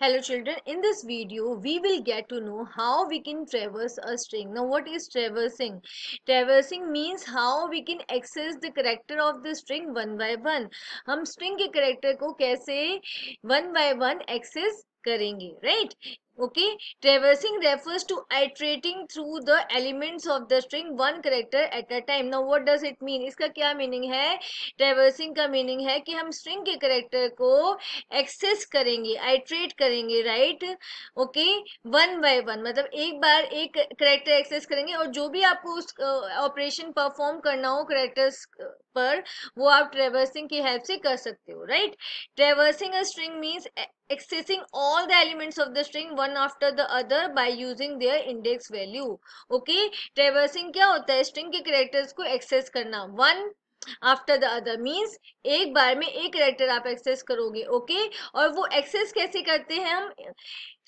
Hello children, in this video we will get to know how we can traverse a string. Now what is traversing? Traversing means how we can access the character of the string one by one. हम string के character को कैसे one by one access करेंगे right okay traversing refers to iterating through the elements of the string one character at a time now what does it mean इसका क्या meaning है traversing का meaning है कि हम string के character को access करेंगे iterate करेंगे right okay one by one मतलब एक बार एक character access करेंगे और जो भी आपको उस ऑपरेशन परफॉर्म करना हो characters पर वो आप ट्रेवर्सिंग की हेल्प से कर सकते हो right traversing a string means accessing all the elements of the string one one after the other by using their index value okay traversing क्या होता है स्ट्रिंग के करेक्टर्स को एक्सेस करना one After the other means एक बार में एक character आप एक्सेस करोगे ओके और वो एक्सेस कैसे करते हैं हम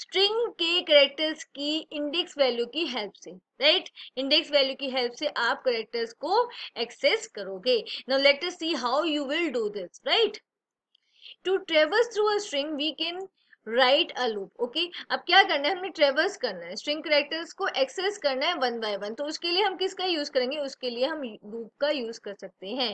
स्ट्रिंग के करेक्टर्स की इंडेक्स वैल्यू की हेल्प से राइट इंडेक्स वैल्यू की हेल्प से आप करेक्टर्स को एक्सेस करोगे now let us see how you will do this right to traverse through a string we can write a loop okay अब क्या करना है हमें ट्रेवर्स करना है स्ट्रिंग करेक्टर्स को एक्सेस करना है वन बाय वन तो उसके लिए हम किसका यूज करेंगे उसके लिए हम लूप का यूज कर सकते हैं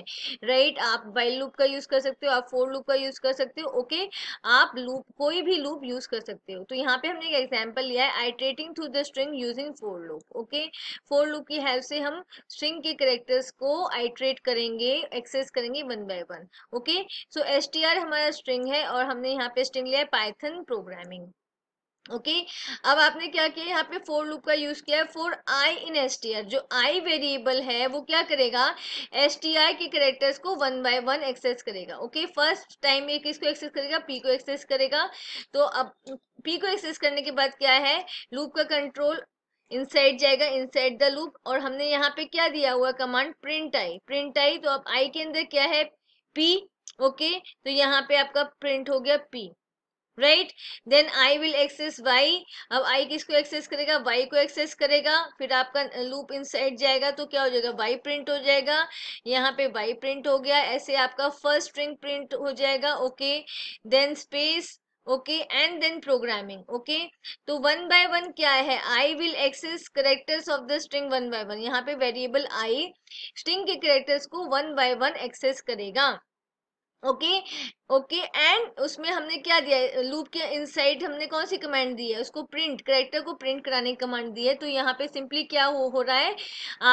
राइट right? आप वाइल लूप का यूज कर सकते हो आप फोर लूप का यूज कर सकते हो ओके okay? आप लूप कोई भी लूप यूज कर सकते हो तो यहाँ पे हमने एक एग्जाम्पल लिया है iterating through the string using for loop okay for loop की हेल्प से हम स्ट्रिंग के करेक्टर्स को आइट्रेट करेंगे एक्सेस करेंगे one by one okay so S हमारा स्ट्रिंग है और हमने यहाँ पे स्ट्रिंग लिया है Python in programming okay okay? अब आपने क्या किया यहाँ पे फोर लूप का यूज किया है for I in S T R जो आई वेरिएबल है वो क्या करेगा एस टी आर के करेक्टर्स को वन बाय वन एक्सेस करेगा ओके फर्स्ट टाइम ये किसको एक्सेस करेगा पी को एक्सेस करेगा तो अब पी को एक्सेस करने के बाद क्या है लूप का कंट्रोल इनसाइड जाएगा इनसाइड द लूप और हमने यहाँ पे क्या दिया हुआ command print I print I तो अब आई के अंदर क्या है पी ओके okay? तो यहाँ पे आपका प्रिंट हो गया P right then I will access Y अब आई किसको एक्सेस करेगा वाई को एक्सेस करेगा फिर आपका लूप इनसाइड जाएगा तो क्या हो जाएगा वाई प्रिंट हो जाएगा यहाँ पे वाई प्रिंट हो गया ऐसे आपका फर्स्ट स्ट्रिंग प्रिंट हो जाएगा okay then space okay and then programming okay तो वन बाय वन क्या है I will access characters of the string one by one यहाँ पे वेरिएबल आई स्ट्रिंग के करेक्टर्स को वन बाय वन एक्सेस करेगा ओके ओके एंड उसमें हमने क्या दिया लूप के इनसाइड हमने कौन सी कमांड दी है उसको प्रिंट करेक्टर को प्रिंट कराने की कमांड दी है तो यहाँ पे सिंपली क्या हो हो रहा है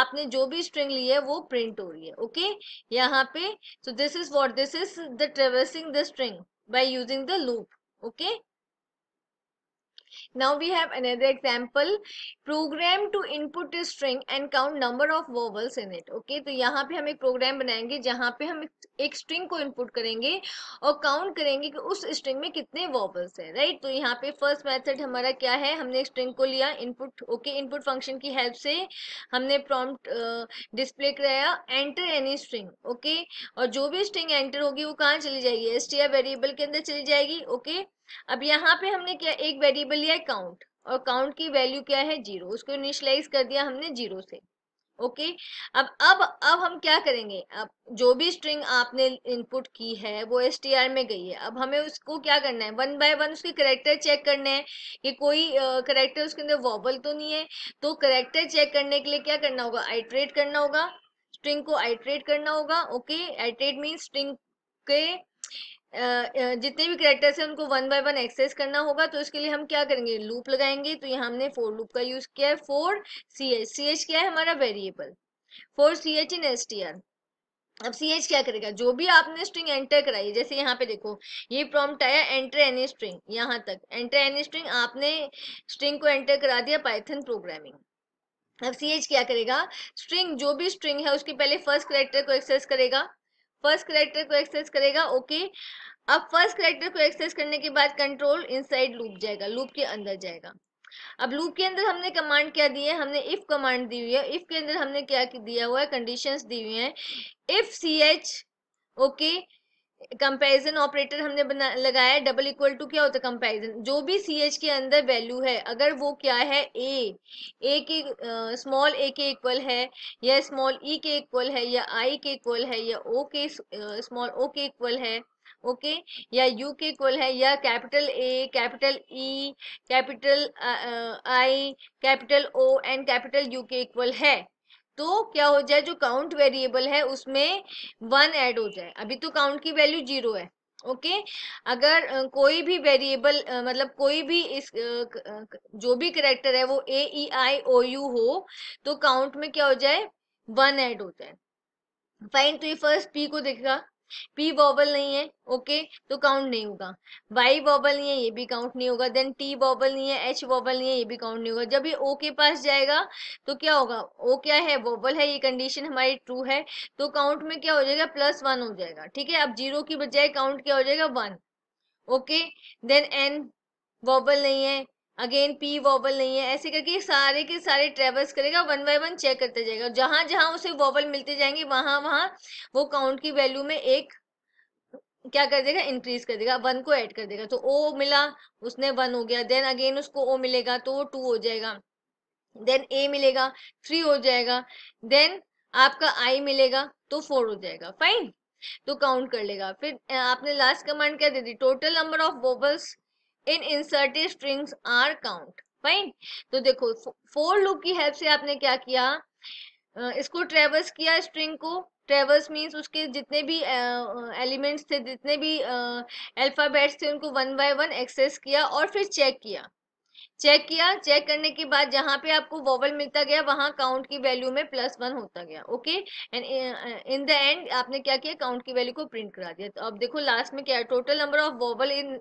आपने जो भी स्ट्रिंग ली है वो प्रिंट हो रही है ओके okay? यहाँ पे so this is what this is the traversing the string by using the loop okay Now we have another example. Program to input a string and count number of vowels in it. Okay, तो यहाँ पे हम एक programme बनाएंगे जहाँ पे हम एक स्ट्रिंग को इनपुट करेंगे और काउंट करेंगे कि उस स्ट्रिंग में कितने वॉवल्स है राइट तो यहाँ पे फर्स्ट मेथड हमारा क्या है हमने स्ट्रिंग को लिया इनपुट ओके इनपुट फंक्शन की हेल्प से हमने प्रॉम्प्ट डिस्प्ले कराया एंटर एनी स्ट्रिंग ओके और जो भी स्ट्रिंग एंटर होगी वो कहाँ चली जाएगी एस वेरिएबल के अंदर चली जाएगी ओके okay? अब यहाँ पे हमने क्या एक वेरिएबल लिया है काउंट और काउंट की वैल्यू क्या है जीरो उसको इनिशलाइज कर दिया हमने जीरो से ओके अब अब अब हम क्या करेंगे अब जो भी स्ट्रिंग आपने इनपुट की है वो एस टी आर में गई है अब हमें उसको क्या करना है वन बाय वन उसके करेक्टर चेक करने हैं कि कोई करेक्टर uh, उसके अंदर वॉबल तो नहीं है तो करेक्टर चेक करने के लिए क्या करना होगा आइट्रेट करना होगा स्ट्रिंग को आइट्रेट करना होगा ओके आइट्रेट मीन स्ट्रिंग के जितने भी करेक्टर्स हैं उनको वन बाय वन एक्सेस करना होगा तो इसके लिए हम क्या करेंगे लूप लगाएंगे तो यहाँ हमने फोर लूप का यूज किया है for C H C H क्या है हमारा variable for C H in S T R अब सी एच क्या करेगा जो भी आपने स्ट्रिंग एंटर कराई जैसे यहाँ पे देखो ये प्रॉम्प्ट आया एंटर एनी स्ट्रिंग यहाँ तक एंटर एनी स्ट्रिंग आपने स्ट्रिंग को एंटर करा दिया पाइथन प्रोग्रामिंग अब सी एच क्या करेगा स्ट्रिंग जो भी स्ट्रिंग है उसके पहले फर्स्ट करेक्टर को एक्सेस करेगा फर्स्ट करेक्टर को एक्सेस करेगा ओके अब फर्स्ट करेक्टर को एक्सेस करने के बाद कंट्रोल इनसाइड लूप जाएगा लूप के अंदर जाएगा अब लूप के अंदर हमने कमांड क्या दी है हमने इफ कमांड दी हुई है इफ के अंदर हमने क्या दिया हुआ है कंडीशंस दी हुई हैं if C H okay comparison operator हमने बना लगाया डबल इक्वल टू क्या होता है कंपैरिजन जो भी सी एच के अंदर वैल्यू है अगर वो क्या है ए ए के स्मॉल ए के इक्वल है या स्मॉल ई e के इक्वल है या आई के इक्वल है या ओ के स्मॉल ओ के इक्वल है ओके okay? या यू के इक्वल है या capital A capital E capital I capital O and capital U के इक्वल है तो क्या हो जाए जो काउंट वेरिएबल है उसमें वन ऐड हो जाए अभी तो काउंट की वैल्यू जीरो है ओके okay? अगर कोई भी वेरिएबल मतलब कोई भी इस जो भी करेक्टर है वो ए ई आई ओ यू हो तो काउंट में क्या हो जाए वन ऐड हो जाए फाइन तो ये फर्स्ट पी को देखेगा पी वॉबल नहीं है ओके तो काउंट नहीं होगा वाई वॉबल नहीं है ये भी काउंट नहीं होगा देन टी वॉबल नहीं है एच वॉबल नहीं है ये भी काउंट नहीं होगा जब ये ओ के पास जाएगा तो क्या होगा ओ क्या है वॉबल है ये कंडीशन हमारी ट्रू है तो काउंट में क्या हो जाएगा प्लस वन हो जाएगा ठीक है अब जीरो की बजाय काउंट क्या हो जाएगा one okay then an vowel नहीं है अगेन पी वॉबल नहीं है ऐसे करके सारे के सारे ट्रेवल्स करेगा वन बाय वन चेक करते जाएगा जहां जहां उसे वॉबल मिलते जाएंगे वहां वहां वो काउंट की वैल्यू में एक क्या कर देगा इंक्रीज कर देगा वन को ऐड कर देगा तो ओ मिला उसने वन हो गया देन अगेन उसको ओ मिलेगा तो टू हो जाएगा देन ए मिलेगा थ्री हो जाएगा देन आपका आई मिलेगा तो फोर हो जाएगा फाइन तो काउंट कर लेगा फिर आपने लास्ट कमांड क्या दे दी total number of vowels in inserted strings are count fine तो देखो फोर लूप की हेल्प से आपने क्या किया इसको ट्रेवर्स किया स्ट्रिंग को ट्रेवर्स मीन्स उसके जितने भी एलिमेंट्स थे जितने भी अल्फ़ाबेट्स थे उनको वन बाय वन एक्सेस किया और फिर चेक किया चेक किया चेक करने के बाद जहां पे आपको वोवल मिलता गया वहां काउंट की वैल्यू में प्लस वन होता गया okay and in the end आपने क्या किया काउंट की वैल्यू को प्रिंट करा दिया तो अब देखो लास्ट में क्या है total number of vowel in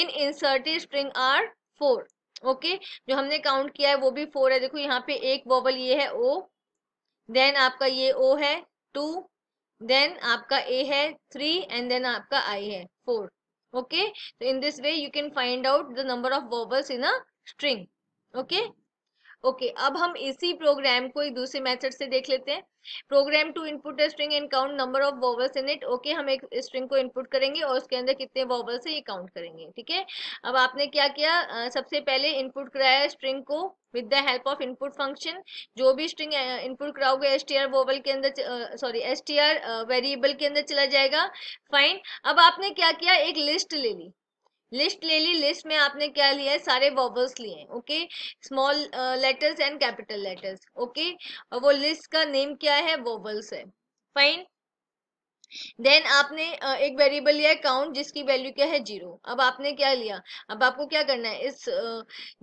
in inserted string are four okay जो हमने काउंट किया है वो भी फोर है देखो यहाँ पे एक वोवल ये है ओ देन आपका ये ओ है टू देन आपका ए है थ्री एंड देन आपका आई है फोर ओके तो in this way you can find out the number of vowels in a string okay okay अब हम इसी प्रोग्राम को एक दूसरे मेथड से देख लेते हैं program to input string and count number of vowels in it okay हम एक स्ट्रिंग को इनपुट करेंगे और उसके अंदर कितने वॉवल्स है ये काउंट करेंगे ठीक है अब आपने क्या किया आ, सबसे पहले इनपुट कराया स्ट्रिंग को with the help of input function जो भी स्ट्रिंग इनपुट कराओगे एस टी आर वोवल के अंदर sorry S T R variable के अंदर चला जाएगा फाइन अब आपने क्या किया एक लिस्ट ले ली लिस्ट ले ली लिस्ट में आपने क्या लिया है सारे वॉवल्स लिए okay small letters and capital letters okay वो लिस्ट का नेम क्या है वॉवल्स है फाइन देन आपने एक वेरिएबल लिया काउंट जिसकी वैल्यू क्या है जीरो अब आपने क्या लिया अब आपको क्या करना है इस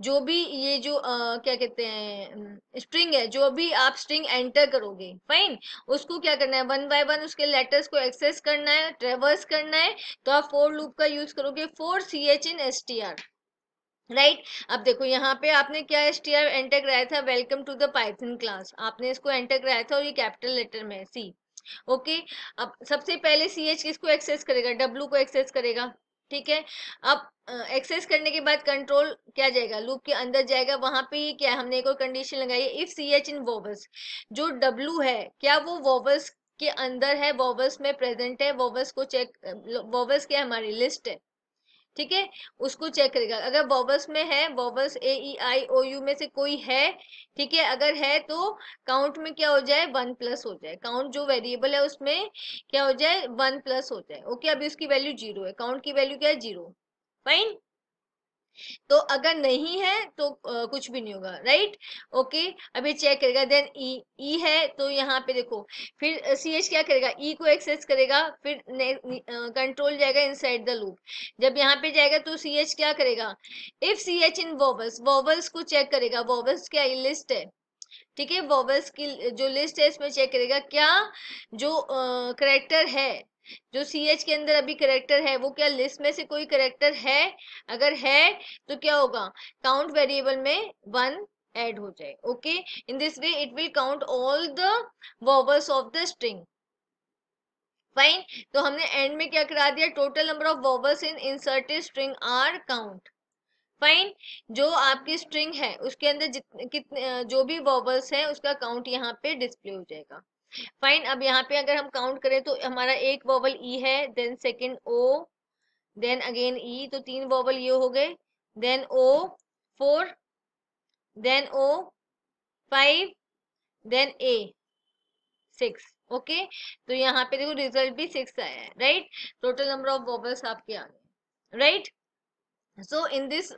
जो भी ये जो क्या कहते हैं स्ट्रिंग है जो भी आप स्ट्रिंग एंटर करोगे फाइन उसको क्या करना है वन बाय वन उसके लेटर्स को एक्सेस करना है ट्रेवर्स करना है तो आप फोर लूप का यूज करोगे for C H in S T R right right? अब देखो यहाँ पे आपने क्या एस टी आर एंटर कराया था welcome to the Python class आपने इसको एंटर कराया था और ये कैपिटल लेटर में सी ओके अब सबसे पहले सी एच किसको एक्सेस करेगा डब्ल्यू को एक्सेस करेगा ठीक है अब एक्सेस करने के बाद कंट्रोल क्या जाएगा लूप के अंदर जाएगा वहां पे ही क्या हमने एक और कंडीशन लगाई है if C H in vowels जो डब्लू है क्या वो वोवल्स के अंदर है वोवल्स में प्रेजेंट है वोवल्स को चेक वोवल्स क्या हमारी लिस्ट है ठीक है उसको चेक करेगा अगर वॉवल्स में है vowels A E I O you में से कोई है ठीक है अगर है तो काउंट में क्या हो जाए वन प्लस हो जाए काउंट जो वेरिएबल है उसमें क्या हो जाए वन प्लस हो जाए ओके अभी उसकी वैल्यू जीरो है काउंट की वैल्यू क्या है जीरो फाइन तो अगर नहीं है तो आ, कुछ भी नहीं होगा राइट ओके अभी चेक करेगा देन ई ई है तो यहाँ पे देखो फिर सी एच क्या करेगा ई e को एक्सेस करेगा फिर कंट्रोल जाएगा इनसाइड द लूप जब यहाँ पे जाएगा तो सी एच क्या करेगा if C H in vowels vowels को चेक करेगा वॉवल्स क्या लिस्ट है ठीक है वोवल्स की जो लिस्ट है इसमें चेक करेगा क्या जो करेक्टर है जो सी एच के अंदर अभी करेक्टर है वो क्या लिस्ट में से कोई करेक्टर है अगर है तो क्या होगा काउंट वेरिएबल में वन एड हो जाए okay in this way it will count all the vowels of the string fine तो हमने एंड में क्या करा दिया total number of vowels in inserted string are count fine जो आपकी स्ट्रिंग है उसके अंदर जितने जो भी वॉवल्स है उसका काउंट यहाँ पे डिस्प्ले हो जाएगा फाइन अब यहाँ पे अगर हम काउंट करें तो हमारा एक वॉवल ई e है then second O then again E तो तीन वॉवल ये हो गए then O four then O five then A six okay तो यहाँ पे देखो रिजल्ट भी सिक्स आया है right total number of vowels आपके आ गए right so in this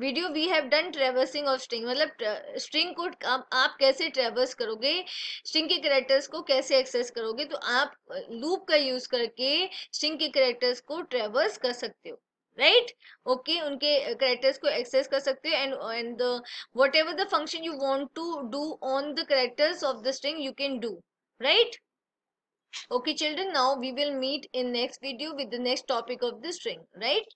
video we have done traversing of string मतलब स्ट्रिंग को आप, आप कैसे ट्रेवर्स करोगे स्ट्रिंग के करेक्टर्स को कैसे एक्सेस करोगे तो आप लूप का यूज करके स्ट्रिंग के करेक्टर्स को ट्रेवर्स कर सकते हो राइट right? ओके okay, उनके करेक्टर्स को एक्सेस कर सकते हो and and whatever the function you want to do on the characters of the string you can do right okay children now we will meet in next video with the next topic of the string right